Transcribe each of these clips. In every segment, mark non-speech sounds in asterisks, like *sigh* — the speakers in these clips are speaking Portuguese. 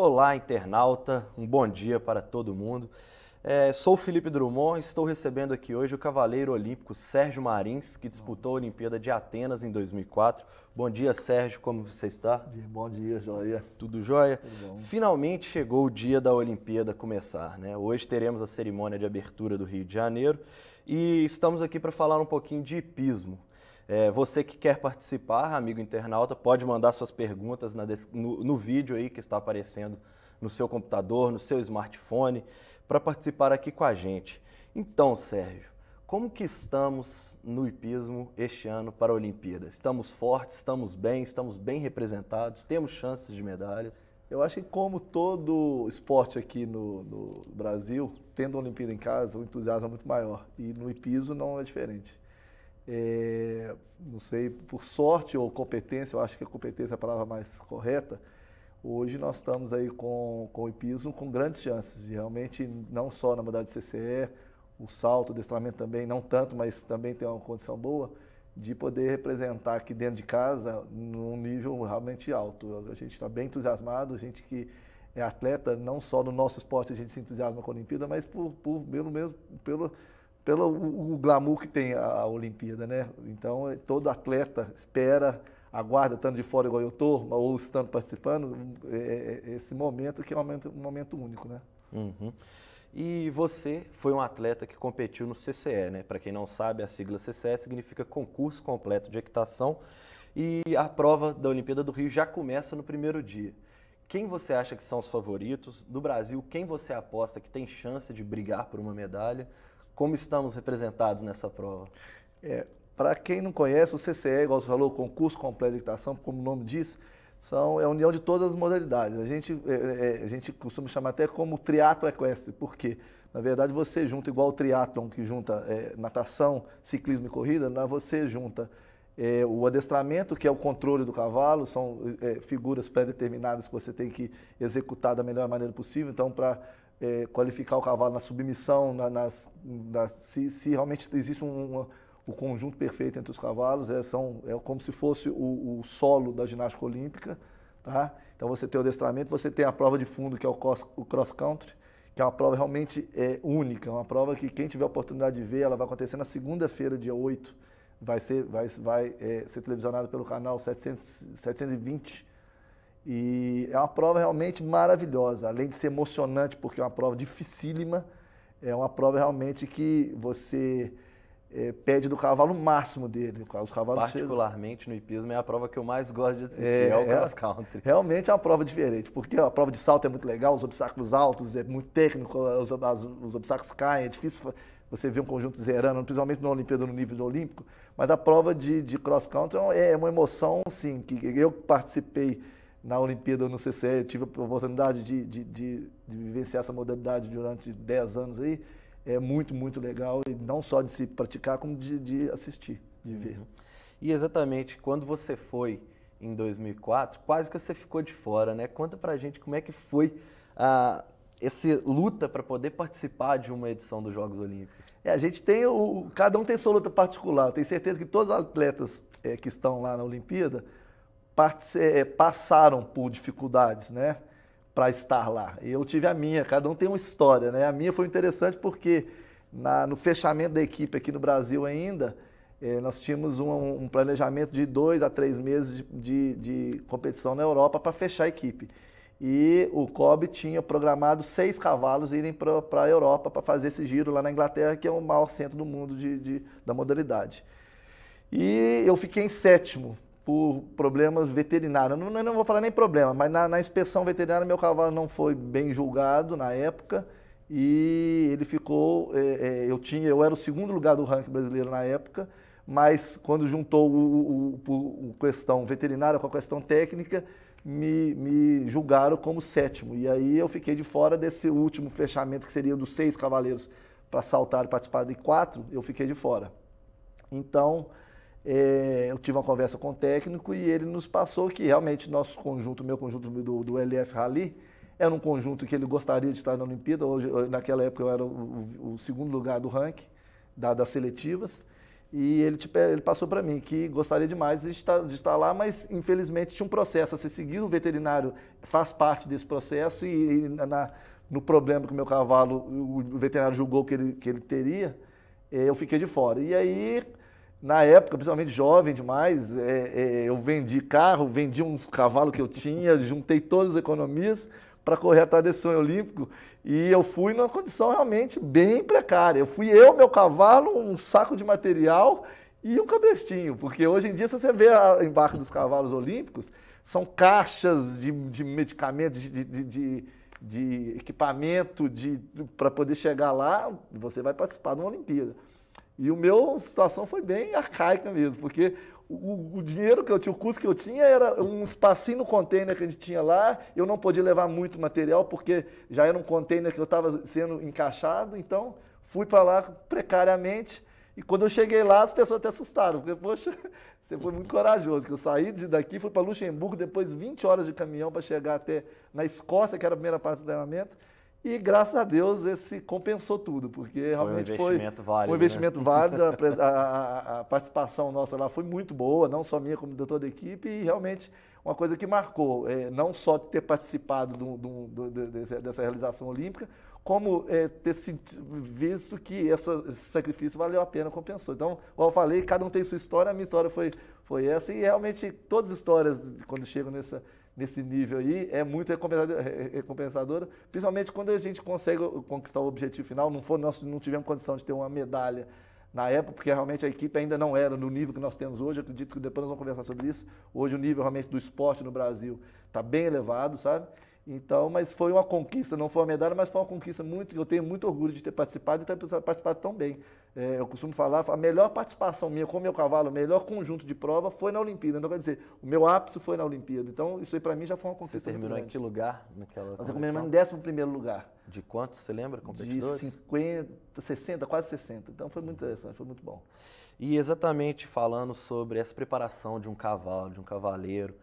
Olá, internauta, um bom dia para todo mundo. É, sou Felipe Drummond estou recebendo aqui hoje o cavaleiro olímpico Sérgio Marins, que disputou a Olimpíada de Atenas em 2004. Bom dia, Sérgio, como você está? Bom dia, joia. Tudo jóia? Tudo Finalmente chegou o dia da Olimpíada começar, né? Hoje teremos a cerimônia de abertura do Rio de Janeiro e estamos aqui para falar um pouquinho de hipismo. É, você que quer participar, amigo internauta, pode mandar suas perguntas na, no, no vídeo aí que está aparecendo no seu computador, no seu smartphone, para participar aqui com a gente. Então, Sérgio, como que estamos no hipismo este ano para a Olimpíada? Estamos fortes, estamos bem, estamos bem representados, temos chances de medalhas? Eu acho que como todo esporte aqui no, no Brasil, tendo a Olimpíada em casa, o entusiasmo é muito maior. E no hipismo não é diferente é, não sei, por sorte ou competência, eu acho que a competência é a palavra mais correta, hoje nós estamos aí com, com o hipismo com grandes chances, de realmente não só na modalidade CCE, o salto, o destramento também, não tanto, mas também tem uma condição boa, de poder representar aqui dentro de casa num nível realmente alto. A gente está bem entusiasmado, gente que é atleta, não só no nosso esporte a gente se entusiasma com a Olimpíada, mas por, por, pelo mesmo, pelo pelo o, o glamour que tem a, a, Olimpíada, né? Então, eh, todo atleta espera, aguarda, estando de fora igual eu tô, ou estando participando, é, é esse momento que é um momento, um momento único, né? Uhum. E você foi um atleta que competiu no CCE, né? Para quem não sabe, a sigla CCE significa Concurso Completo de Equitação. E a prova da Olimpíada do Rio já começa no primeiro dia. Quem você acha que são os favoritos do Brasil? Quem você aposta que tem chance de brigar por uma medalha? como estamos representados nessa prova? É, Para quem não conhece, o CCE, igual você falou, concurso completo de equitação, como o nome diz, são, é a união de todas as modalidades. A gente, é, é, é a gente costuma chamar até como triatlo equestre, porque na verdade você junta, igual o triatlon que junta é, natação, ciclismo e corrida, lá você junta é, o adestramento, que é o controle do cavalo, são figuras pré-determinadas que você tem que executar da melhor maneira possível. Então, para é, qualificar o cavalo na submissão, na, nas, na, se, se, realmente existe um, um, conjunto perfeito entre os cavalos, é, são, é como se fosse o, o, solo da ginástica olímpica. Tá? Então você tem o adestramento, você tem a prova de fundo, que é o cross, o cross country, que é uma prova realmente é, única, uma prova que quem tiver a oportunidade de ver, ela vai acontecer na segunda-feira, dia 8, vai ser, vai, vai, é, ser televisionada pelo canal 700, 720 e é uma prova realmente maravilhosa, além de ser emocionante, porque é uma prova dificílima, é uma prova realmente que você é, pede do cavalo o máximo dele. Os cavalos Particularmente chegam. no hipismo é a prova que eu mais gosto de assistir, é, é o é, cross country. Realmente é uma prova diferente, porque a prova de salto é muito legal, os obstáculos altos é muito técnico, os, as, os obstáculos caem, é difícil você ver um conjunto zerando, principalmente na Olimpíada no nível olímpico, mas a prova de, de cross country é uma é emoção, sim, que eu participei na Olimpíada no CCE, eu tive a oportunidade de, de, de, de vivenciar essa modalidade durante 10 anos aí. É muito, muito legal, e não só de se praticar, como de, de assistir, de uhum. ver. E exatamente quando você foi em 2004, quase que você ficou de fora, né? Conta pra gente como é que foi a ah, esse luta para poder participar de uma edição dos Jogos Olímpicos? É, a gente tem o cada um tem sua luta particular. Eu tenho certeza que todos os atletas é, que estão lá na Olimpíada eh, eh, passaram por dificuldades, né? Para estar lá. Eu tive a minha, cada um tem uma história, né? A minha foi interessante porque na, no fechamento da equipe aqui no Brasil ainda, eh, nós tínhamos um, um, planejamento de dois a três meses de, de, de competição na Europa para fechar a equipe. E o COB tinha programado seis cavalos irem para a Europa para fazer esse giro lá na Inglaterra, que é o maior centro do mundo de, de da modalidade. E eu fiquei em sétimo por problemas veterinários. Não, não vou falar nem problema, mas na, na inspeção veterinária meu cavalo não foi bem julgado na época e ele ficou. É, é, eu tinha, eu era o segundo lugar do ranking brasileiro na época, mas quando juntou o, o, o, o questão veterinária com a questão técnica, me, me, julgaram como sétimo. E aí eu fiquei de fora desse último fechamento que seria dos seis cavaleiros para saltar e participar de quatro, eu fiquei de fora. Então é, eu tive uma conversa com o técnico e ele nos passou que realmente nosso conjunto, meu conjunto do, do LF Rally, era um conjunto que ele gostaria de estar na Olimpíada. Hoje, eh, naquela época eu era o, o segundo lugar do ranking da, das seletivas. E ele, tipo, ele passou para mim que gostaria demais de estar, de estar, lá, mas infelizmente tinha um processo a ser seguido. O veterinário faz parte desse processo e, e na, no problema que o meu cavalo, o veterinário julgou que ele, que ele teria, eh, eu fiquei de fora. E aí na época, principalmente jovem demais, é, é, eu vendi carro, vendi um cavalo que eu tinha, *laughs* juntei todas as economias para correr atrás desse sonho olímpico. E eu fui numa condição realmente bem precária. Eu fui eu, meu cavalo, um saco de material e um cabrestinho. Porque hoje em dia, se você vê o embarque dos cavalos olímpicos, são caixas de, de medicamentos, de, de, de de equipamento de para poder chegar lá, você vai participar de uma Olimpíada. E o meu situação foi bem arcaica mesmo, porque o, o, dinheiro que eu tinha, o custo que eu tinha era um espacinho no container que a gente tinha lá. Eu não podia levar muito material porque já era um container que eu estava sendo encaixado. Então fui para lá precariamente. E quando eu cheguei lá, as pessoas até assustaram, porque, poxa, *laughs* você foi muito corajoso. Que eu saí de daqui, fui para Luxemburgo, depois 20 horas de caminhão para chegar até na Escócia, que era a primeira parte do treinamento. E graças a Deus esse compensou tudo, porque realmente foi um né? investimento foi, válido. Um investimento né? válido a, a, a, participação nossa lá foi muito boa, não só minha, como de toda a equipe, e realmente uma coisa que marcou, é, não só ter participado do, do, do, desse, dessa realização olímpica, como é, ter visto que essa, esse sacrifício valeu a pena, compensou. Então, como eu falei, cada um tem sua história, a minha história foi, foi essa, e realmente todas as histórias, quando chegam nessa nesse nível aí é muito recompensadora, principalmente quando a gente consegue conquistar o objetivo final. Não for nós não tivemos condição de ter uma medalha na época, porque realmente a equipe ainda não era no nível que nós temos hoje. acredito que depois nós vamos conversar sobre isso. Hoje o nível realmente do esporte no Brasil está bem elevado, sabe? Então, mas foi uma conquista, não foi uma medalha, mas foi uma conquista muito, eu tenho muito orgulho de ter participado e ter participado tão bem. É, eu costumo falar, a melhor participação minha com o meu cavalo, o melhor conjunto de prova foi na Olimpíada. Então, quer dizer, o meu ápice foi na Olimpíada. Então, isso aí para mim já foi uma conquista. Você terminou em que lugar naquela Nós terminamos em 11 lugar. De quanto, você lembra, competidores? De 50, 60, quase 60. Então, foi muito interessante, foi muito bom. E exatamente falando sobre essa preparação de um cavalo, de um cavaleiro,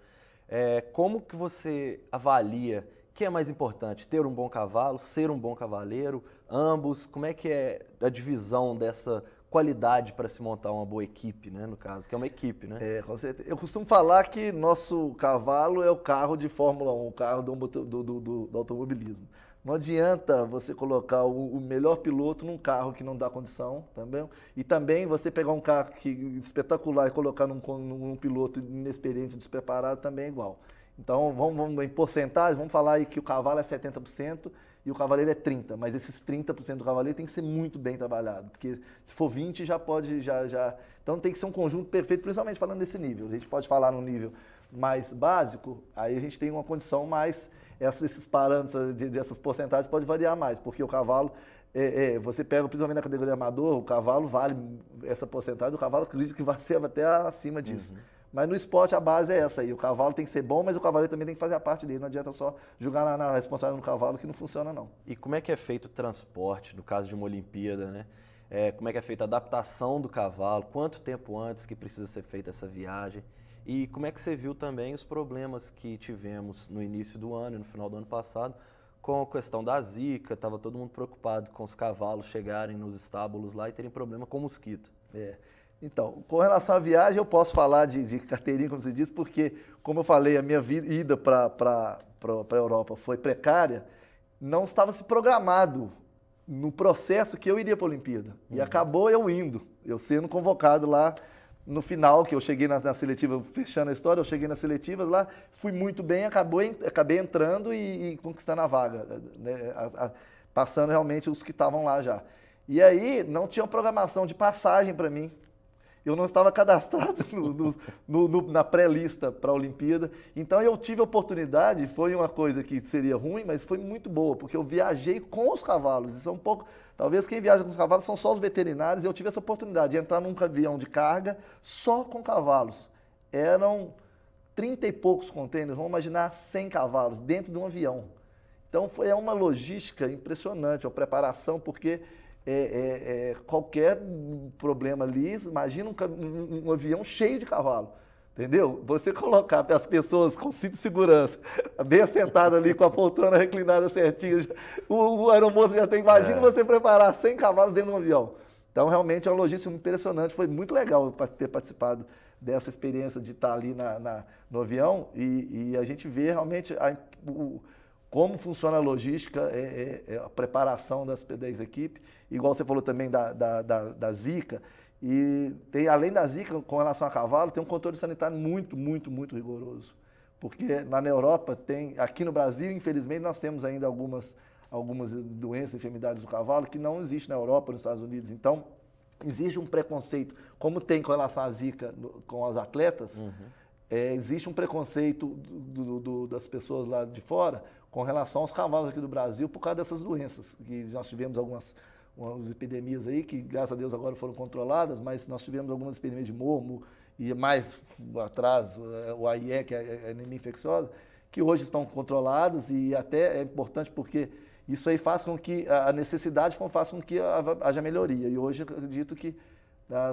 é, como que você avalia que é mais importante? Ter um bom cavalo, ser um bom cavaleiro, ambos? Como é que é a divisão dessa qualidade para se montar uma boa equipe, né? No caso, que é uma equipe, né? É, com certeza. Eu costumo falar que nosso cavalo é o carro de Fórmula 1, o carro do, do, do, do automobilismo. Não adianta você colocar o, o, melhor piloto num carro que não dá condição, também. Tá e também você pegar um carro que, espetacular e colocar num, num piloto inexperiente, despreparado, também é igual. Então, vamos, vamos em porcentagem, vamos falar aí que o cavalo é 70% e o cavaleiro é 30%, mas esses 30% do cavaleiro tem que ser muito bem trabalhado, porque se for 20% já pode, já, já... Então tem que ser um conjunto perfeito, principalmente falando nesse nível. A gente pode falar num nível mais básico, aí a gente tem uma condição mais... Esses parâmetros de, dessas porcentagens pode variar mais, porque o cavalo é, é, você pega, principalmente na categoria amador, o cavalo vale essa porcentagem, o cavalo acredito que vai ser até acima disso. Uhum. Mas no esporte a base é essa aí. O cavalo tem que ser bom, mas o cavaleiro também tem que fazer a parte dele. Não adianta só jogar na, na responsável no cavalo que não funciona, não. E como é que é feito o transporte, no caso de uma Olimpíada, né? É, como é que é feita a adaptação do cavalo, quanto tempo antes que precisa ser feita essa viagem? E como é que você viu também os problemas que tivemos no início do ano e no final do ano passado com a questão da zika, estava todo mundo preocupado com os cavalos chegarem nos estábulos lá e terem problema com mosquito. É. Então, com relação à viagem, eu posso falar de, de carteirinha, como você disse, porque, como eu falei, a minha vida, ida para a Europa foi precária, não estava se programado no processo que eu iria para a Olimpíada. Uhum. E acabou eu indo, eu sendo convocado lá no final, que eu cheguei na, na seletiva, fechando a história, eu cheguei nas seletivas lá, fui muito bem, acabou, acabei entrando e, e conquistando a vaga, eh, né, a, a, passando realmente os que estavam lá já. E aí não tinha programação de passagem para mim eu não estava cadastrado *laughs* no, no, no, na pré-lista para a Olimpíada. Então eu tive a oportunidade, foi uma coisa que seria ruim, mas foi muito boa, porque eu viajei com os cavalos. Isso é um pouco. Talvez quem viaja com os cavalos são só os veterinários, e eu tive essa oportunidade de entrar num avião de carga só com cavalos. Eram 30 e poucos contêineres, vamos imaginar 100 cavalos dentro de um avião. Então foi é uma logística impressionante, uma preparação, porque é, é, é, qualquer problema ali, imagina um, um, um, avião cheio de cavalo. Entendeu? Você colocar as pessoas com cinto de segurança, *laughs* bem sentado ali com a poltrona reclinada certinha, o, o aeromoço já tem. Imagina é. você preparar 100 cavalos dentro de um avião. Então, realmente é uma logística impressionante. Foi muito legal ter participado dessa experiência de estar ali na, na no avião e, e, a gente vê realmente a, o, como funciona a logística, é, é, é a preparação das, da equipe igual você falou também da, da, da, da zika. E tem, além da zika, com relação a cavalo, tem um controle sanitário muito, muito, muito rigoroso. Porque lá na Europa tem, aqui no Brasil, infelizmente, nós temos ainda algumas, algumas doenças, enfermidades do cavalo que não existe na Europa, nos Estados Unidos. Então, existe um preconceito, como tem com relação à zika com as atletas, uhum. é, existe um preconceito do, do, das pessoas lá de fora com relação aos cavalos aqui do Brasil por causa dessas doenças, que nós tivemos algumas umas epidemias aí que, graças a Deus, agora foram controladas, mas nós tivemos algumas epidemias de mormo e mais atrás eh, o AIE, que é a é, é anemia infecciosa, que hoje estão controladas e até é importante porque isso aí faz com que a necessidade faça com que haja melhoria. E hoje eu acredito que eh,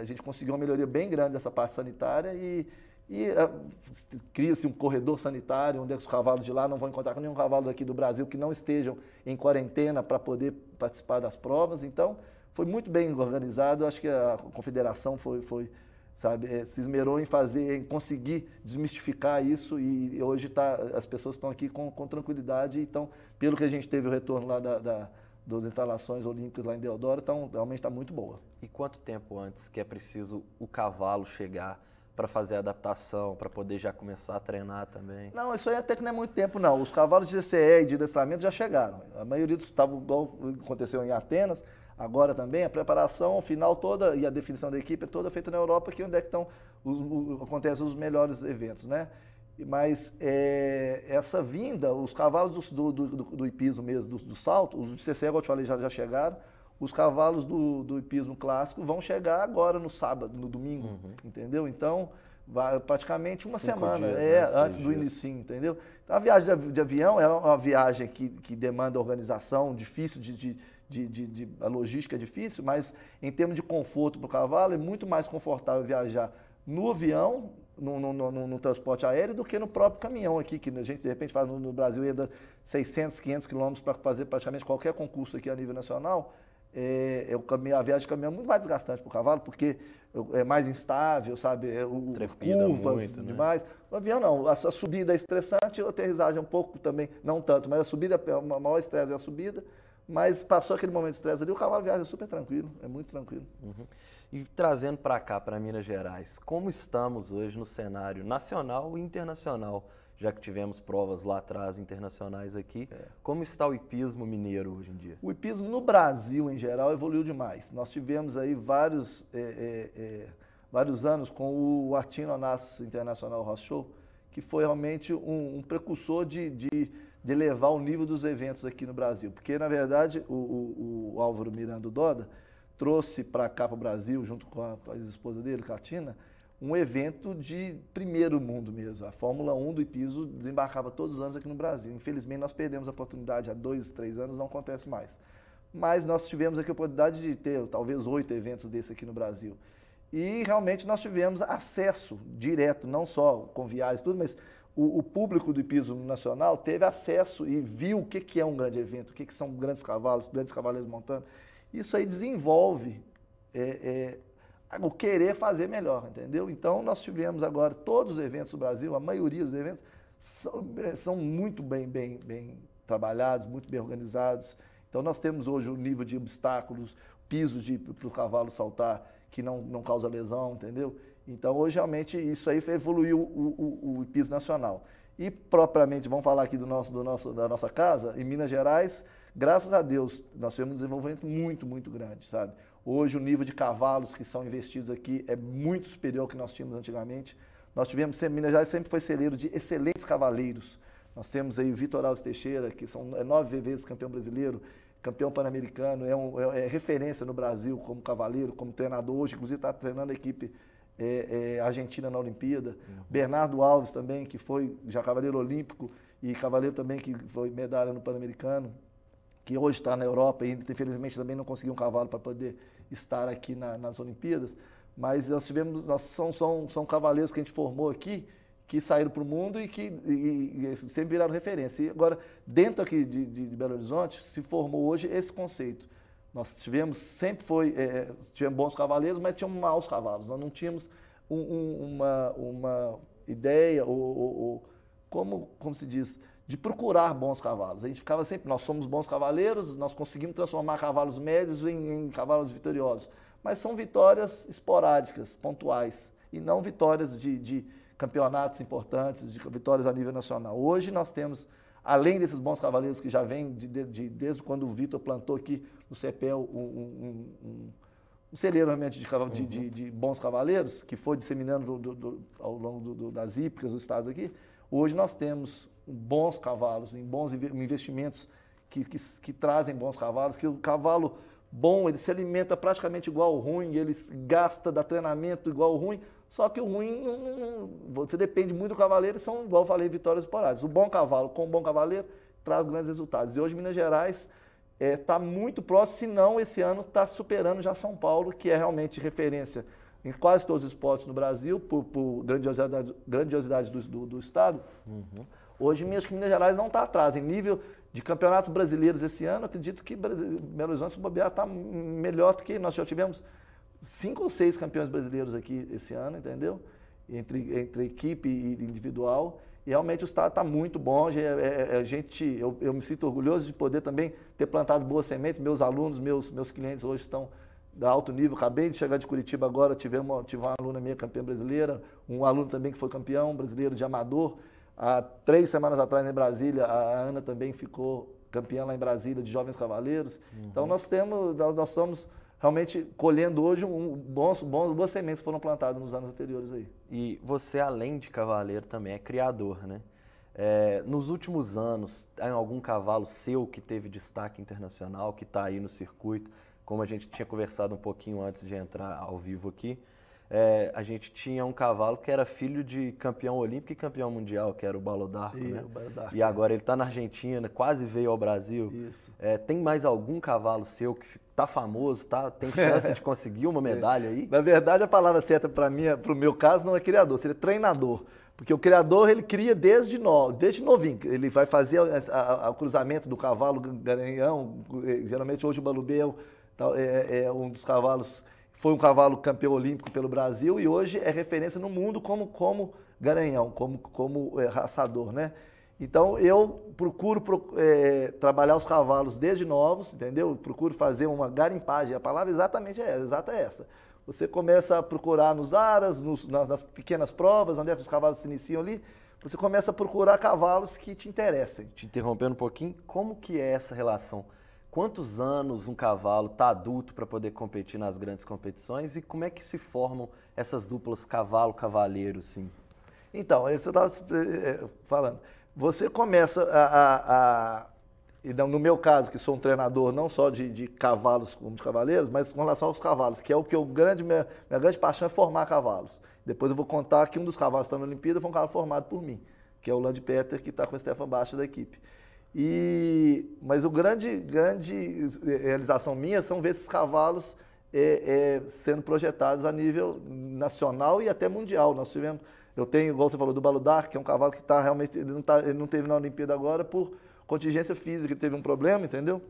a gente conseguiu uma melhoria bem grande dessa parte sanitária e e uh, cria-se um corredor sanitário onde os cavalos de lá não vão encontrar com nenhum cavalo aqui do Brasil que não estejam em quarentena para poder participar das provas. Então, foi muito bem organizado. Acho que a confederação foi, foi sabe, é, se esmerou em fazer, em conseguir desmistificar isso. E hoje tá, as pessoas estão aqui com, com tranquilidade. Então, pelo que a gente teve o retorno lá da, da das instalações olímpicas lá em Deodoro, então realmente está muito boa. E quanto tempo antes que é preciso o cavalo chegar? para fazer a adaptação, para poder já começar a treinar também? Não, isso aí até que não é muito tempo, não. Os cavalos de GCE e de adestramento já chegaram. A maioria dos estavam igual aconteceu em Atenas, agora também, a preparação final toda e a definição da equipe é toda feita na Europa, que é onde é que estão os, o, acontecem os melhores eventos, né? Mas é, essa vinda, os cavalos do, do, do, do hipismo mesmo, do, do salto, os de CCE, como eu te falei, já, já chegaram os cavalos do, do hipismo clássico vão chegar agora no sábado, no domingo, uhum. entendeu? Então, vai praticamente uma Cinco semana dias, é, né? antes Seis do início, entendeu? Então, a viagem de avião é uma viagem que, que demanda organização, difícil de, de de, de, de, a logística é difícil, mas em termos de conforto para o cavalo, é muito mais confortável viajar no avião, no, no, no, no, transporte aéreo, do que no próprio caminhão aqui, que a gente de repente faz no, Brasil ainda 600, 500 quilômetros para fazer praticamente qualquer concurso aqui a nível nacional é, é o caminho, a viagem de caminhão é muito mais desgastante para o cavalo, porque é mais instável, sabe? É o, curvas muito, né? demais. O avião não, a, a, subida é estressante, a aterrissagem é um pouco também, não tanto, mas a subida, o é maior estresse é a subida. Mas passou aquele momento de estresse ali, o cavalo viaja super tranquilo, é muito tranquilo. Uhum. E trazendo para cá, para Minas Gerais, como estamos hoje no cenário nacional e internacional? já que tivemos provas lá atrás internacionais aqui. É. Como está o hipismo mineiro hoje em dia? O hipismo no Brasil, em geral, evoluiu demais. Nós tivemos aí vários, é, é, é vários anos com o Artino Onassis Internacional Rock Show, que foi realmente um, um precursor de, de, de, elevar o nível dos eventos aqui no Brasil. Porque, na verdade, o, o, o Álvaro Miranda Doda trouxe para cá, para o Brasil, junto com a, a esposa dele, Catina, um evento de primeiro mundo mesmo. A Fórmula 1 do Ipiso desembarcava todos os anos aqui no Brasil. Infelizmente, nós perdemos a oportunidade há dois, três anos, não acontece mais. Mas nós tivemos aqui a oportunidade de ter talvez oito eventos desse aqui no Brasil. E realmente nós tivemos acesso direto, não só com viagens tudo, mas o, o, público do Ipiso Nacional teve acesso e viu o que, que é um grande evento, o que, que são grandes cavalos, grandes cavaleiros montando. Isso aí desenvolve é, é, é o querer fazer melhor, entendeu? Então, nós tivemos agora todos os eventos do Brasil, a maioria dos eventos, são, eh, são muito bem, bem, bem trabalhados, muito bem organizados. Então, nós temos hoje o um nível de obstáculos, piso para o cavalo saltar, que não, não causa lesão, entendeu? Então, hoje, realmente, isso aí evoluiu o, o, o piso nacional. E, propriamente, vamos falar aqui do nosso, do nosso, da nossa casa, em Minas Gerais, graças a Deus, nós tivemos um desenvolvimento muito, muito grande, sabe? Hoje o nível de cavalos que são investidos aqui é muito superior ao que nós tínhamos antigamente. Nós tivemos, Minas Gerais sempre foi celeiro de excelentes cavaleiros. Nós temos aí o Vitor Alves Teixeira, que são, é nove vezes campeão brasileiro, campeão pan-americano, é, um, é, é, referência no Brasil como cavaleiro, como treinador. Hoje, inclusive, está treinando a equipe é, é, argentina na Olimpíada. Uhum. Bernardo Alves também, que foi já cavaleiro olímpico e cavaleiro também que foi medalha no pan-americano, que hoje está na Europa e, infelizmente, também não conseguiu um cavalo para poder estar aqui na, nas Olimpíadas, mas nós tivemos, nós são, são, são cavaleiros que a gente formou aqui, que saíram para o mundo e que e, e sempre viraram referência. E agora, dentro aqui de, de, de, Belo Horizonte, se formou hoje esse conceito. Nós tivemos, sempre foi, é, é, tivemos bons cavaleiros, mas tínhamos maus cavalos. Nós não tínhamos um, um, uma, uma ideia, ou, ou, ou como, como se diz, de procurar bons cavalos. A gente ficava sempre, nós somos bons cavaleiros, nós conseguimos transformar cavalos médios em, em cavalos vitoriosos. Mas são vitórias esporádicas, pontuais, e não vitórias de, de campeonatos importantes, de vitórias a nível nacional. Hoje nós temos, além desses bons cavaleiros que já vêm de, de, desde quando o Vitor plantou aqui no CEPEL um, um, um, um celeiro realmente de, uhum. de, bons cavaleiros, que foi disseminando do, do, ao longo do, das hípicas dos estados aqui, hoje nós temos bons cavalos, em bons investimentos que, que, que trazem bons cavalos, que o cavalo bom, ele se alimenta praticamente igual ao ruim, ele gasta, dá treinamento igual ao ruim, só que o ruim, você depende muito do cavaleiro, são, igual eu falei, vitórias esporádicas. O bom cavalo com o bom cavaleiro traz grandes resultados. E hoje Minas Gerais está é, tá muito próximo, se não esse ano está superando já São Paulo, que é realmente referência em quase todos os esportes no Brasil, por, por grandiosidade, grandiosidade do, do, do Estado. Uhum. Hoje, minhas Minas Gerais não está atrás. Em nível de campeonatos brasileiros esse ano, acredito que Belo Horizonte, se bobear, está melhor do que nós já tivemos cinco ou seis campeões brasileiros aqui esse ano, entendeu? Entre, entre equipe e individual. E realmente o estado está muito bom. É, é, a gente, eu, eu, me sinto orgulhoso de poder também ter plantado boa semente. Meus alunos, meus, meus clientes hoje estão de alto nível. Acabei de chegar de Curitiba agora, tive uma, tive uma aluna minha campeã brasileira, um aluno também que foi campeão brasileiro de amador. Há três semanas atrás em Brasília, a Ana também ficou campeã lá em Brasília de Jovens Cavaleiros. Uhum. Então nós temos, nós estamos realmente colhendo hoje um, bons, bons, boas sementes foram plantadas nos anos anteriores aí. E você, além de cavaleiro, também é criador, né? É, nos últimos anos, tem algum cavalo seu que teve destaque internacional, que está aí no circuito? Como a gente tinha conversado um pouquinho antes de entrar ao vivo aqui, é, a gente tinha um cavalo que era filho de campeão olímpico e campeão mundial, que era o Balodarco, e, né? O Balodarco. E agora ele está na Argentina, quase veio ao Brasil. Isso. É, tem mais algum cavalo seu que está famoso, tá? Tem chance de conseguir uma *laughs* medalha aí? Na verdade, a palavra certa para mim, para o meu caso, não é criador, seria treinador. Porque o criador ele cria desde, no, desde novinho. Ele vai fazer o cruzamento do cavalo garanhão. Geralmente hoje o balubeu é é, é, é um dos cavalos foi um cavalo campeão olímpico pelo Brasil e hoje é referência no mundo como, como garanhão, como, como é, raçador, né? Então eu procuro é, trabalhar os cavalos desde novos, entendeu? procuro fazer uma garimpagem. A palavra exatamente é essa, exata é essa. Você começa a procurar nos aras, nos, nas, nas, pequenas provas, onde é que os cavalos se iniciam ali. Você começa a procurar cavalos que te interessem. Te interrompendo um pouquinho, como que é essa relação quantos anos um cavalo está adulto para poder competir nas grandes competições e como é que se formam essas duplas cavalo-cavaleiro, sim? Então, é isso eu estava é, é, falando. Você começa a, a, a no meu caso, que sou um treinador não só de, de, cavalos como de cavaleiros, mas com relação aos cavalos, que é o que eu grande, minha, minha grande paixão é formar cavalos. Depois eu vou contar que um dos cavalos que está na Olimpíada foi um cavalo formado por mim, que é o Land Peter, que está com o Stefan Baixa da equipe. E, mas o grande, grande eh, realização minha são ver esses cavalos é, é, sendo projetados a nível nacional e até mundial. Nós tivemos, eu tenho, igual você falou, do Baludar, que é um cavalo que está realmente, ele não, tá, ele não teve na Olimpíada agora por contingência física, ele teve um problema, entendeu?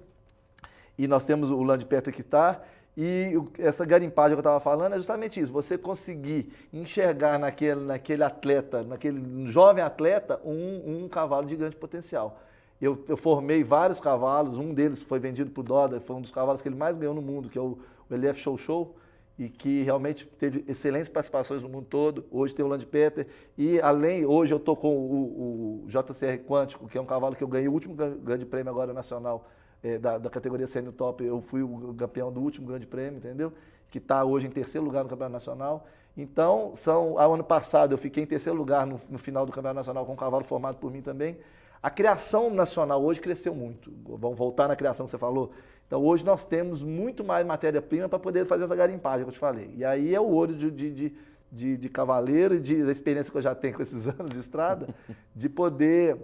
E nós temos o Land Petra que está, e essa garimpagem que eu estava falando é justamente isso: você conseguir enxergar naquele, naquele atleta, naquele jovem atleta, um, um cavalo de grande potencial. Eu, eu formei vários cavalos, um deles foi vendido para o Doda, foi um dos cavalos que ele mais ganhou no mundo, que é o, o LF Show Show, e que realmente teve excelentes participações no mundo todo. Hoje tem o Land Peter, e além, hoje eu estou com o, o, JCR Quântico, que é um cavalo que eu ganhei o último grande prêmio agora nacional é, da, da, categoria CN Top. Eu fui o campeão do último grande prêmio, entendeu? Que está hoje em terceiro lugar no Campeonato Nacional. Então, são, ao ano passado eu fiquei em terceiro lugar no, no final do Campeonato Nacional com um cavalo formado por mim também. A criação nacional hoje cresceu muito. Vamos voltar na criação que você falou. Então, hoje nós temos muito mais matéria-prima para poder fazer essa garimpagem que eu te falei. E aí é o olho de, de, de, de, de cavaleiro e de, da experiência que eu já tenho com esses *laughs* anos de estrada, de poder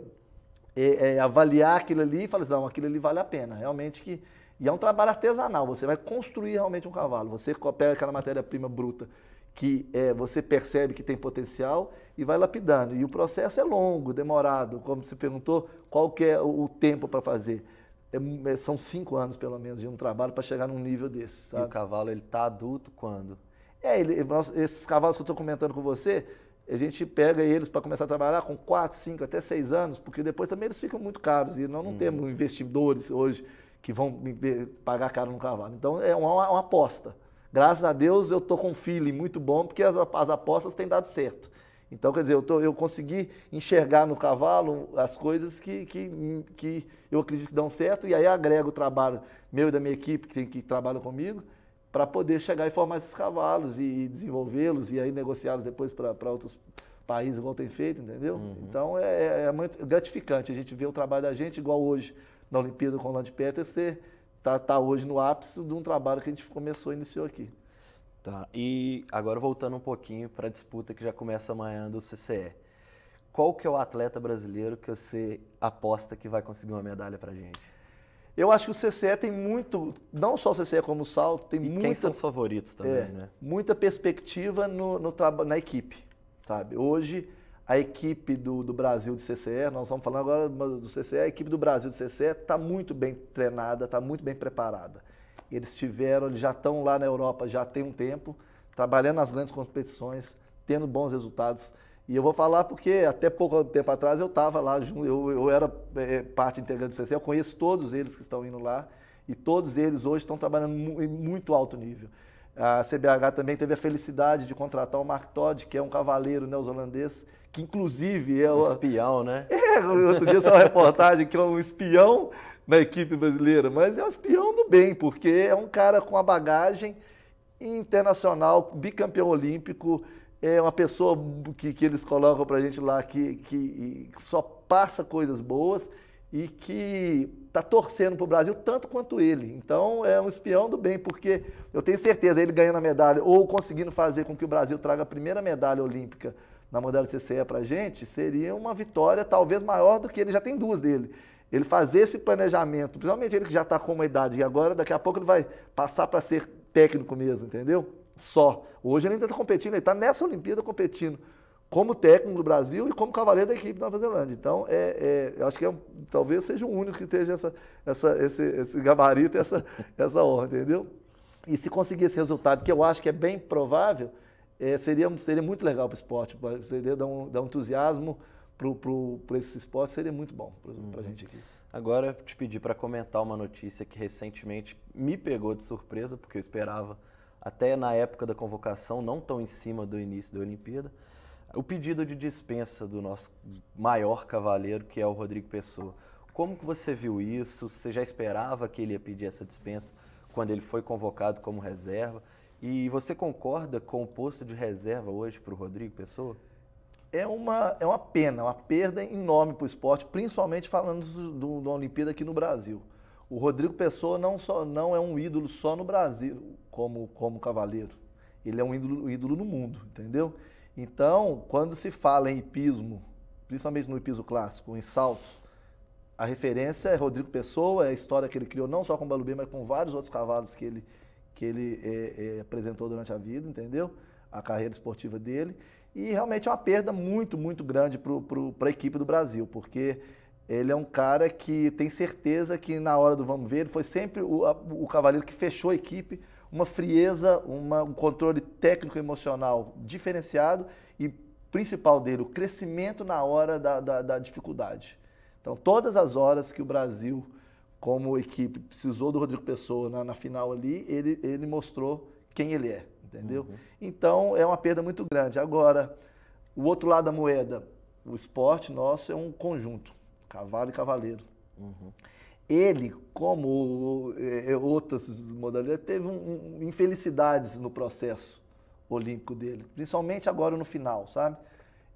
é, é, avaliar aquilo ali e falar assim, não, aquilo ali vale a pena. Realmente que... E é um trabalho artesanal, você vai construir realmente um cavalo. Você pega aquela matéria-prima bruta que é, você percebe que tem potencial e vai lapidando. E o processo é longo, demorado, como você perguntou, qual que é o tempo para fazer. É, é, são cinco anos, pelo menos, de um trabalho para chegar num nível desse. Sabe? E o cavalo ele está adulto quando? É, ele, nós, esses cavalos que eu estou comentando com você, a gente pega eles para começar a trabalhar com quatro, cinco, até seis anos, porque depois também eles ficam muito caros e nós não hum. temos investidores hoje que vão pagar caro no cavalo. Então é uma, uma aposta. Graças a Deus eu estou com um feeling muito bom, porque as, as apostas têm dado certo. Então, quer dizer, eu, tô, eu consegui enxergar no cavalo as coisas que, que, que eu acredito que dão certo, e aí agrego o trabalho meu e da minha equipe, que, tem, que trabalha comigo, para poder chegar e formar esses cavalos e, e desenvolvê-los, e aí negociá-los depois para outros países, igual tem feito, entendeu? Uhum. Então, é, é, é, muito gratificante a gente ver o trabalho da gente, igual hoje na Olimpíada com o Land Peter, ser está tá hoje no ápice de um trabalho que a gente começou, iniciou aqui. Tá. E agora voltando um pouquinho para a disputa que já começa amanhã do CCE. Qual que é o atleta brasileiro que você aposta que vai conseguir uma medalha para gente? Eu acho que o CCE tem muito, não só o CCE como o salto, tem e muita... quem são os favoritos também, é, né? Muita perspectiva no, no na equipe, sabe? Hoje a equipe do, do Brasil de CCE, nós vamos falar agora do CCE, a equipe do Brasil de CCE está muito bem treinada, está muito bem preparada. Eles tiveram, eles já estão lá na Europa já tem um tempo, trabalhando nas grandes competições, tendo bons resultados. E eu vou falar porque até pouco tempo atrás eu estava lá, eu, eu era é, é, parte integrante do CCE, eu conheço todos eles que estão indo lá e todos eles hoje estão trabalhando em muito alto nível. A CBH também teve a felicidade de contratar o Mark Todd, que é um cavaleiro neozelandês, né, que inclusive é Um espião, né? *laughs* É, outro dia saiu uma reportagem que é um espião na equipe brasileira, mas é um espião do bem, porque é um cara com a bagagem internacional, bicampeão olímpico, é uma pessoa que, que eles colocam para a gente lá que, que só passa coisas boas e que está torcendo para o Brasil tanto quanto ele. Então é um espião do bem, porque eu tenho certeza, ele ganhando a medalha ou conseguindo fazer com que o Brasil traga a primeira medalha olímpica na modalidade CCE para a gente, seria uma vitória talvez maior do que ele já tem duas dele. Ele fazer esse planejamento, principalmente ele que já está com uma idade e agora daqui a pouco ele vai passar para ser técnico mesmo, entendeu? Só. Hoje ele ainda está competindo, ele está nessa Olimpíada competindo como técnico do Brasil e como cavaleiro da equipe da Nova Zelândia. Então, é, é eu acho que é, talvez seja o único que esteja essa, essa, esse, esse gabarito, essa, *laughs* essa ordem, entendeu? E se conseguir esse resultado, que eu acho que é bem provável, é, seria, seria muito legal para o esporte, seria dar um, dar um entusiasmo para esse esporte, seria muito bom para uhum. a gente aqui. Agora, te pedi para comentar uma notícia que recentemente me pegou de surpresa, porque eu esperava, até na época da convocação, não tão em cima do início da Olimpíada, o pedido de dispensa do nosso maior cavaleiro, que é o Rodrigo Pessoa. Como que você viu isso? Você já esperava que ele ia pedir essa dispensa quando ele foi convocado como reserva? E você concorda com o posto de reserva hoje para o Rodrigo Pessoa? É uma, é uma pena, é uma perda enorme para o esporte, principalmente falando do, da Olimpíada aqui no Brasil. O Rodrigo Pessoa não, só, não é um ídolo só no Brasil, como, como cavaleiro. Ele é um ídolo, um ídolo no mundo, entendeu? Então, quando se fala em hipismo, principalmente no hipismo clássico, em salto, a referência é Rodrigo Pessoa, é a história que ele criou não só com o Balubê, mas com vários outros cavalos que ele, que ele é, é, apresentou durante a vida, entendeu? A carreira esportiva dele. E realmente é uma perda muito, muito grande para a equipe do Brasil, porque ele é um cara que tem certeza que na hora do vamos ver, ele foi sempre o, a, o cavaleiro que fechou a equipe, uma frieza, uma, um controle técnico emocional diferenciado e principal dele, o crescimento na hora da, da, da dificuldade. Então, todas as horas que o Brasil como equipe precisou do Rodrigo Pessoa na, na final ali, ele, ele mostrou quem ele é, entendeu? Uhum. Então é uma perda muito grande. Agora, o outro lado da moeda, o esporte nosso é um conjunto, cavalo e cavaleiro. Uhum. Ele, como é, é, outras modalidades, teve um, um, infelicidades no processo olímpico dele, principalmente agora no final, sabe?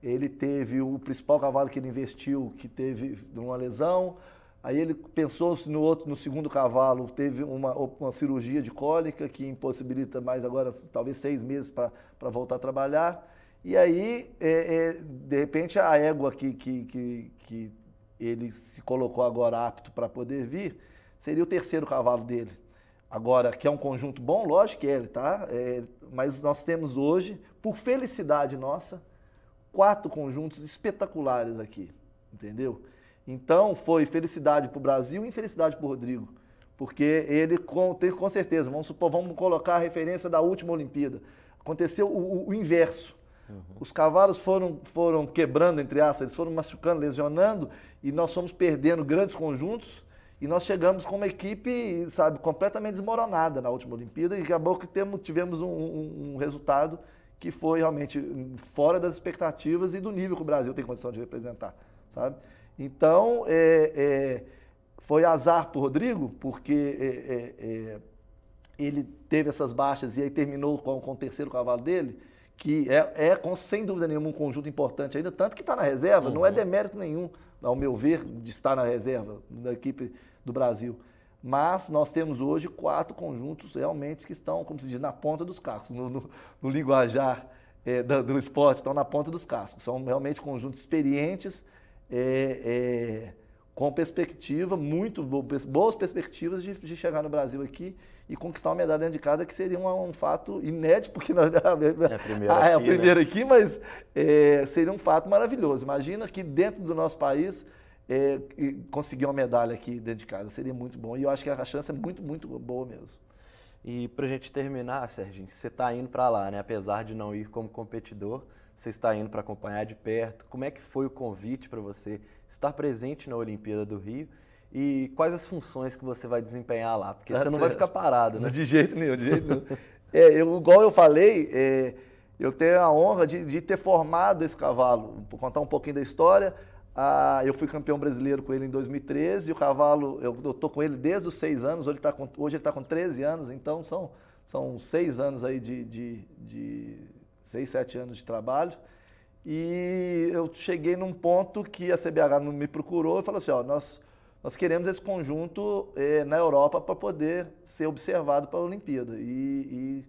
Ele teve o principal cavalo que ele investiu, que teve uma lesão, Aí ele pensou no outro, no segundo cavalo, teve uma, uma cirurgia de cólica que impossibilita mais agora, talvez seis meses para voltar a trabalhar. E aí, é, é, de repente, a égua que, que, que, que ele se colocou agora apto para poder vir seria o terceiro cavalo dele. Agora, que é um conjunto bom, lógico que é ele, tá? É, mas nós temos hoje, por felicidade nossa, quatro conjuntos espetaculares aqui, entendeu? Então foi felicidade para o Brasil e infelicidade para o Rodrigo. Porque ele, com, tem, com certeza, vamos supor, vamos colocar a referência da última Olimpíada. Aconteceu o, o, o inverso. Uhum. Os cavalos foram, foram quebrando, entre aspas, eles foram machucando, lesionando, e nós fomos perdendo grandes conjuntos, e nós chegamos com uma equipe, sabe, completamente desmoronada na última Olimpíada, e acabou que temos, tivemos um, um, um resultado que foi realmente fora das expectativas e do nível que o Brasil tem condição de representar, sabe? Então, é, é, foi azar para o Rodrigo, porque é, é, é, ele teve essas baixas e aí terminou com, com o terceiro cavalo dele, que é, é com, sem dúvida nenhuma um conjunto importante ainda, tanto que está na reserva, uhum. não é uhum. demérito nenhum, ao meu ver, de estar na reserva da equipe do Brasil. Mas nós temos hoje quatro conjuntos realmente que estão, como se diz, na ponta dos cascos, no, no, no linguajar é, do, do, esporte, estão na ponta dos cascos. São realmente conjuntos experientes é, é, com perspectiva, muito boas perspectivas de, de, chegar no Brasil aqui e conquistar uma medalha dentro de casa, que seria um, um fato inédito, porque na, *laughs* é a primeira, ah, é aqui, a primeira né? aqui, mas é, seria um fato maravilhoso. Imagina que dentro do nosso país é, conseguir uma medalha aqui dentro de casa, seria muito bom. E eu acho que a chance é muito, muito boa mesmo. E para a gente terminar, Serginho, você está indo para lá, né? apesar de não ir como competidor, você está indo para acompanhar de perto. Como é que foi o convite para você estar presente na Olimpíada do Rio e quais as funções que você vai desempenhar lá? Porque *laughs* é você não vai ficar parado, né? De jeito nenhum, de jeito nenhum. *laughs* é, eu, igual eu falei, é, eu tenho a honra de, de, ter formado esse cavalo. Vou contar um pouquinho da história. Ah, eu fui campeão brasileiro com ele em 2013 e o cavalo, eu, estou tô com ele desde os seis anos, hoje ele está com, hoje ele tá com 13 anos, então são, são seis anos aí de, de, de seis sete anos de trabalho. E eu cheguei num ponto que a CBH me procurou e falou assim: ó, nós, nós queremos esse conjunto eh, na Europa para poder ser observado para a Olimpíada. E.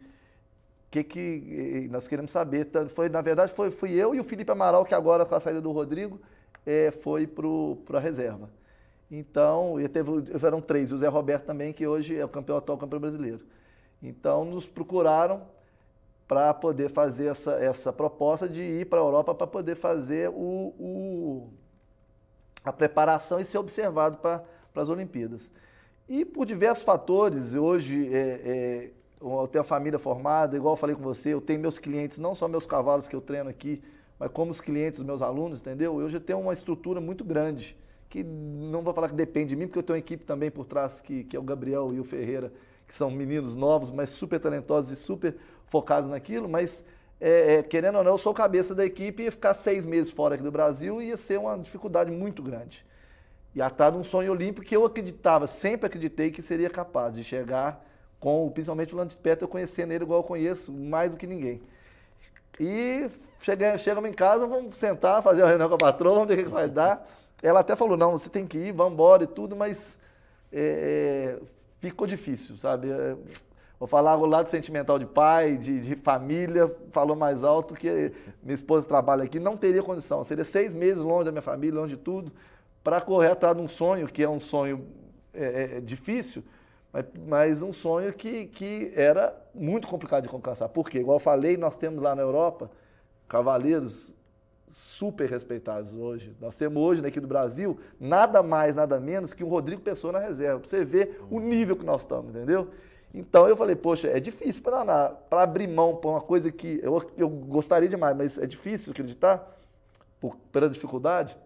que, que nós queremos saber? Foi, na verdade, foi, fui eu e o Felipe Amaral, que agora, com a saída do Rodrigo, eh, foi para a reserva. Então, e teve, eram três, o Zé Roberto também, que hoje é o campeão atual campeão brasileiro. Então, nos procuraram para poder fazer essa, essa proposta de ir para a Europa para poder fazer o, o, a preparação e ser observado para as Olimpíadas. E por diversos fatores, hoje é, é, eu tenho a família formada, igual eu falei com você, eu tenho meus clientes, não só meus cavalos que eu treino aqui, mas como os clientes dos meus alunos, entendeu? eu já tenho uma estrutura muito grande, que não vou falar que depende de mim, porque eu tenho uma equipe também por trás, que, que é o Gabriel e o Ferreira, que são meninos novos, mas super talentosos e super focados naquilo, mas é, é, querendo ou não, eu sou cabeça da equipe e ficar seis meses fora aqui do Brasil ia ser uma dificuldade muito grande. E atado um sonho olímpico que eu acreditava, sempre acreditei que seria capaz de chegar com, principalmente o Lando Petter, eu conhecendo ele igual eu conheço, mais do que ninguém. E chegamos, chegamos em casa, vamos sentar, fazer uma reunião com a patroa, vamos ver o que vai dar. Ela até falou, não, você tem que ir, vamos embora e tudo, mas é, é ficou difícil, sabe? É, vou falar o lado sentimental de pai, de, de, família, falou mais alto que minha esposa trabalha aqui, não teria condição. Seria seis meses longe da minha família, longe de tudo, para correr atrás de um sonho, que é um sonho é, é, é, difícil, mas, mas, um sonho que, que era muito complicado de alcançar. Por quê? Igual eu falei, nós temos lá na Europa cavaleiros super respeitados hoje. Nós temos hoje né, aqui do Brasil nada mais, nada menos que um Rodrigo Pessoa na reserva. para você ver o nível que nós estamos, entendeu? Então eu falei, poxa, é difícil para abrir mão para uma coisa que eu, eu gostaria demais, mas é difícil acreditar, por, pela dificuldade.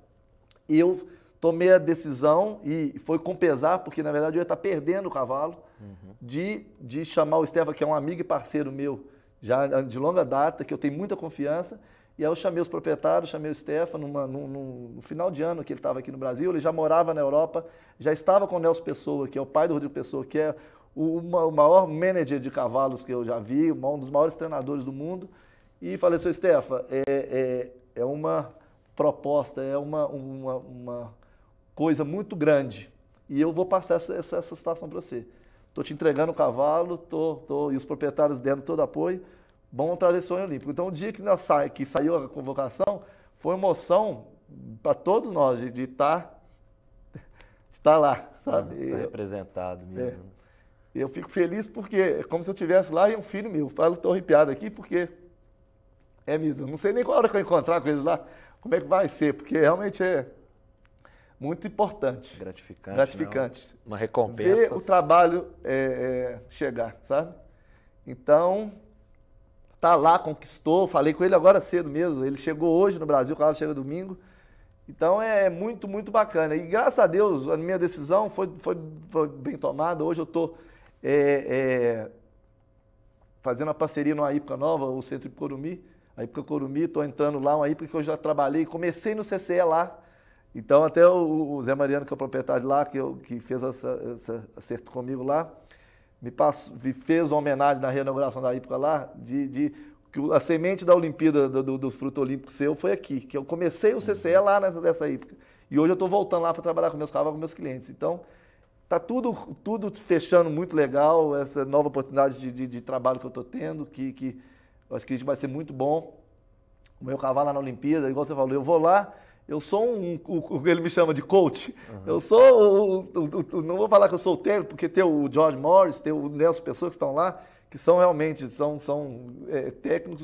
Eu tomei a decisão e foi com pesar, porque na verdade eu ia estar tá perdendo o cavalo, uhum. de, de chamar o Estevam, que é um amigo e parceiro meu, já de longa data, que eu tenho muita confiança, e aí eu chamei os proprietários, chamei o Stefano, no final de ano que ele estava aqui no Brasil, ele já morava na Europa, já estava com o Nelson Pessoa, que é o pai do Rodrigo Pessoa, que é o, o maior manager de cavalos que eu já vi, um dos maiores treinadores do mundo. E falei, seu Stefano é, é, é uma proposta, é uma, uma, uma coisa muito grande. E eu vou passar essa, essa, essa situação para você. Estou te entregando o cavalo, tô, tô, e os proprietários dando todo apoio bom trazer sonho olímpico. Então, o dia que, nós sa que saiu a convocação, foi emoção para todos nós de estar tá, *laughs* tá estar lá, sabe? Tá, tá representado mesmo. É, eu fico feliz porque é como se eu estivesse lá e um filho meu. Falo, estou arrepiado aqui porque é mesmo. Não sei nem qual hora que eu encontrar com eles lá, como é que vai ser, porque realmente é muito importante. Gratificante. Gratificante. Não. Né? Uma recompensa. Ver o trabalho é, é, chegar, sabe? Então, tá lá, conquistou. Falei com ele agora cedo mesmo. Ele chegou hoje no Brasil, o carro chega domingo. Então é, é muito, muito bacana. E graças a Deus, a minha decisão foi, foi, foi bem tomada. Hoje eu estou é, é, fazendo a parceria numa IPCA nova, o Centro de Corumi. A IPCA Corumi, estou entrando lá, uma IPCA que eu já trabalhei. Comecei no CCE lá. Então até o, o Zé Mariano, que é o proprietário lá, que, eu, que fez esse essa acerto comigo lá, me, passou, me fez uma homenagem na reinauguração da época lá, de, de que a semente da Olimpíada, do, do, do, fruto olímpico seu, foi aqui, que eu comecei o CCE uhum. lá nessa, dessa época. E hoje eu estou voltando lá para trabalhar com meus cavalos, com meus clientes. Então, está tudo, tudo fechando muito legal, essa nova oportunidade de, de, de trabalho que eu estou tendo, que, que acho que vai ser muito bom. O meu cavalo lá na Olimpíada, igual você falou, eu vou lá, eu sou um. O, ele me chama de coach. Uhum. Eu sou. não vou falar que eu sou o técnico, porque tem o George Morris, tem o Nelson Pessoa que estão lá, que são realmente são, são é, técnicos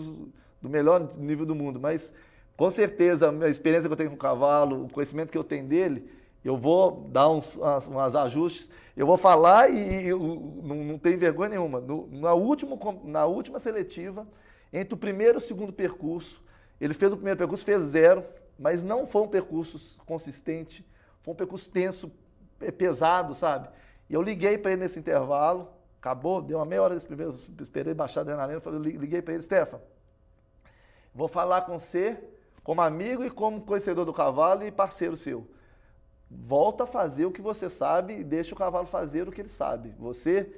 do melhor nível do mundo. Mas, com certeza, a experiência que eu tenho com o cavalo, o conhecimento que eu tenho dele, eu vou dar uns umas, umas ajustes. Eu vou falar e, e eu, não, não tem vergonha nenhuma. No, na, último, na última seletiva, entre o primeiro e o segundo percurso, ele fez o primeiro percurso, fez zero mas não foi um percurso consistente, foi um percurso tenso, pesado, sabe? E eu liguei para ele nesse intervalo, acabou, deu uma meia hora desse primeiro, esperei baixar a adrenalina, falei, liguei para ele, Stefan, vou falar com você como amigo e como conhecedor do cavalo e parceiro seu. Volta a fazer o que você sabe e deixa o cavalo fazer o que ele sabe. Você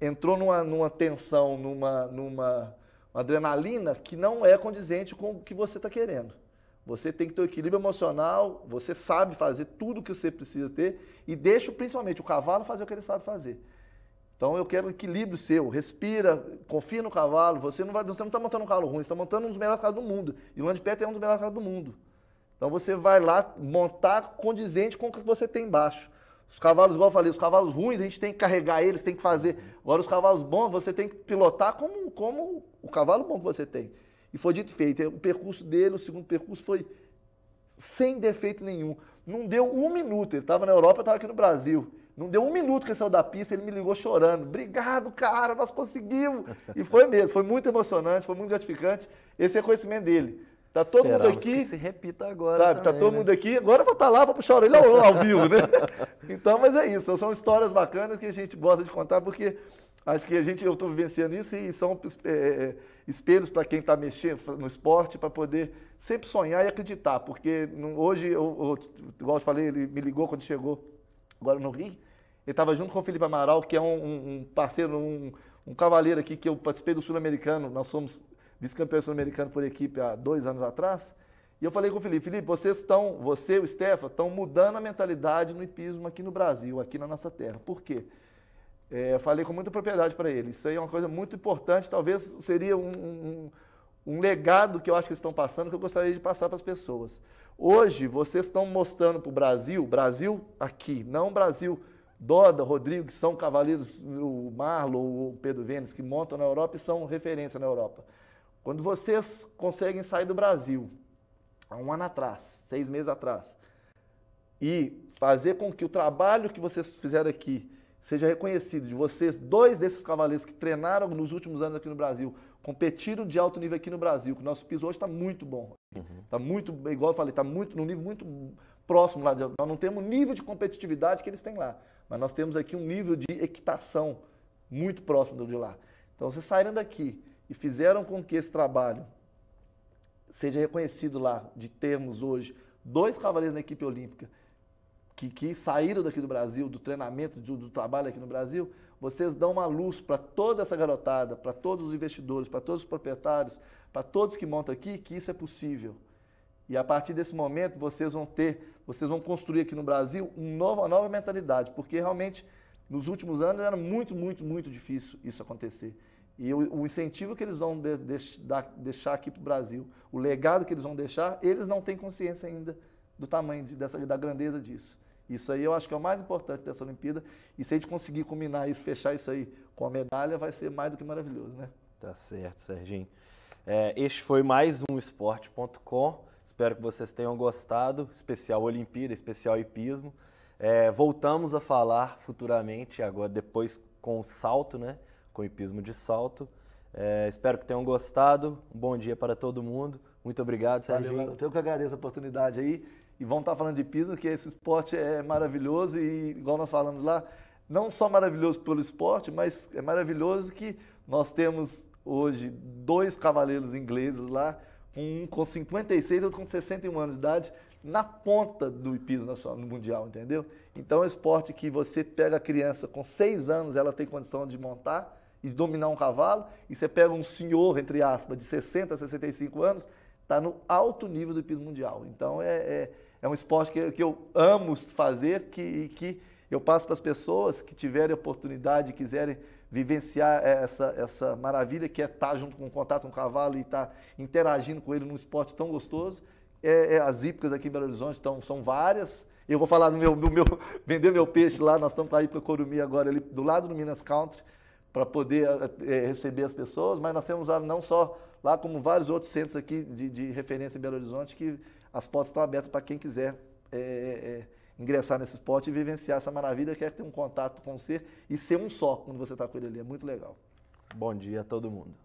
entrou numa, numa tensão, numa, numa adrenalina que não é condizente com o que você está querendo. Você tem que ter um equilíbrio emocional, você sabe fazer tudo o que você precisa ter e deixa principalmente o cavalo fazer o que ele sabe fazer. Então eu quero um equilíbrio seu, respira, confia no cavalo, você não vai, você não está montando um cavalo ruim, você está montando um dos melhores cavalos do mundo. E o Landpet é um dos melhores cavalos do mundo. Então você vai lá montar condizente com o que você tem embaixo. Os cavalos, igual eu falei, os cavalos ruins a gente tem que carregar eles, tem que fazer. Agora os cavalos bons você tem que pilotar como, como o cavalo bom que você tem. E foi dito e feito. O percurso dele, o segundo percurso, foi sem defeito nenhum. Não deu um minuto. Ele estava na Europa, eu estava aqui no Brasil. Não deu um minuto que ele saiu da pista, ele me ligou chorando. Obrigado, cara, nós conseguimos. E foi mesmo, foi muito emocionante, foi muito gratificante esse reconhecimento dele. Tá todo Esperamos mundo aqui. Que se repita agora. Sabe, tá também, tá todo né? mundo aqui. Agora eu vou estar tá lá para puxar ele ao, é ao vivo, né? *laughs* Então, mas é isso. São histórias bacanas que a gente gosta de contar, porque Acho que a gente, eu estou vivenciando isso e são é, espelhos para quem está mexendo no esporte, para poder sempre sonhar e acreditar. Porque hoje, eu, eu, igual eu te falei, ele me ligou quando chegou agora no Rio. Ele estava junto com o Felipe Amaral, que é um, um parceiro, um, um cavaleiro aqui que eu participei do Sul-Americano. Nós somos vice-campeão sul-americano por equipe há dois anos atrás. E eu falei com o Felipe, Felipe, vocês estão, você e o Stefa, estão mudando a mentalidade no hipismo aqui no Brasil, aqui na nossa terra. Por quê? É, falei com muita propriedade para ele. Isso aí é uma coisa muito importante, talvez seria um, um, um legado que eu acho que eles estão passando, que eu gostaria de passar para as pessoas. Hoje, vocês estão mostrando para o Brasil, Brasil aqui, não Brasil Doda, Rodrigo, que são cavaleiros, o Marlon, o Pedro Vênus, que montam na Europa e são referência na Europa. Quando vocês conseguem sair do Brasil, há um ano atrás, seis meses atrás, e fazer com que o trabalho que vocês fizeram aqui seja reconhecido de vocês, dois desses cavaleiros que treinaram nos últimos anos aqui no Brasil, competiram de alto nível aqui no Brasil, que o nosso piso hoje está muito bom. Está uhum. Tá muito, igual eu falei, está muito, num nível muito próximo lá. De, nós não temos o nível de competitividade que eles têm lá, mas nós temos aqui um nível de equitação muito próximo do de lá. Então, vocês saíram daqui e fizeram com que esse trabalho seja reconhecido lá, de termos hoje dois cavaleiros na equipe olímpica, que, que saíram daqui do Brasil, do treinamento, do, do trabalho aqui no Brasil, vocês dão uma luz para toda essa garotada, para todos os investidores, para todos os proprietários, para todos que montam aqui, que isso é possível. E a partir desse momento vocês vão ter, vocês vão construir aqui no Brasil uma nova, uma nova mentalidade, porque realmente nos últimos anos era muito, muito, muito difícil isso acontecer. E o, o incentivo que eles vão de, de, da, deixar aqui para o Brasil, o legado que eles vão deixar, eles não têm consciência ainda do tamanho de, dessa, da grandeza disso. Isso aí eu acho que é o mais importante dessa Olimpíada. E se a gente conseguir combinar isso, fechar isso aí com a medalha, vai ser mais do que maravilhoso, né? Tá certo, Serginho. É, este foi mais um esporte.com. Espero que vocês tenham gostado. Especial Olimpíada, especial hipismo. É, voltamos a falar futuramente, agora depois com o salto, né? Com o hipismo de salto. É, espero que tenham gostado. Um bom dia para todo mundo. Muito obrigado, Serginho. Valeu, então, eu que agradeço a oportunidade aí e vão estar falando de piso que esse esporte é maravilhoso e, igual nós falamos lá, não só maravilhoso pelo esporte, mas é maravilhoso que nós temos hoje dois cavaleiros ingleses lá, um com 56, outro com 61 anos de idade, na ponta do piso nacional, no mundial, entendeu? Então é um esporte que você pega a criança com 6 anos, ela tem condição de montar e dominar um cavalo, e você pega um senhor, entre aspas, de 60 a 65 anos, está no alto nível do hipismo mundial. Então é, é, é um esporte que, que, eu amo fazer que, e que eu passo para as pessoas que tiverem oportunidade e quiserem vivenciar é, essa, essa maravilha que é estar tá junto com o contato com um cavalo e estar tá interagindo com ele num esporte tão gostoso. É, é, as hípicas aqui em Belo Horizonte então, são várias. Eu vou falar do meu, do meu *laughs* vender meu peixe lá, nós estamos para ir para Corumim agora, ali do lado do Minas Country, para poder é, é, receber as pessoas, mas nós temos lá não só lá como vários outros centros aqui de, de referência em Belo Horizonte, que as portas estão abertas para quem quiser é, é, é ingressar nesse esporte e vivenciar essa maravilha, que é ter um contato com o ser e ser um só quando você está com ele ali. É muito legal. Bom dia a todo mundo.